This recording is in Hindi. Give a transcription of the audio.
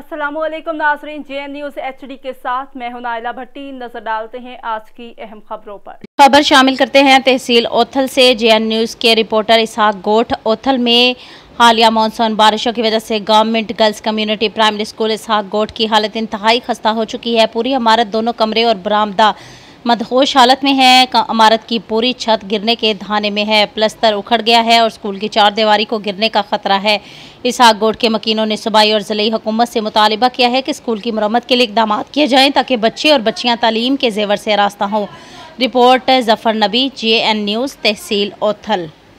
Aslam Nazreen J N news H D के साथ मैं हूं भट्टी नज़र डालते हैं आज की अहम खबरों पर खबर शामिल करते हैं तहसील ओथल से जे एन न्यूज़ के रिपोर्टर इसहाक गोठ ओथल में हालिया मानसून बारिशों की वजह से government girls community primary school Ishaq Goth की हालत इंतहाई खस्ता हो चुकी है पूरी इमारत दोनों कमरे और बरामदा मदहोश हालत में है इमारत की पूरी छत गिरने के धाने में है प्लस्तर उखड़ गया है और स्कूल की चार दीवारी को गिरने का खतरा है इसहाक गोड के मकीनों ने सूबाई और ज़िली हुकूमत से मुतालबा किया है कि स्कूल की मरम्मत के लिए इकदाम किए जाएँ ताकि बच्चे और बच्चियाँ तालीम के जेवर से रास्ता हों रिपोर्ट जफ़र नबी जे एन न्यूज़ तहसील ओथल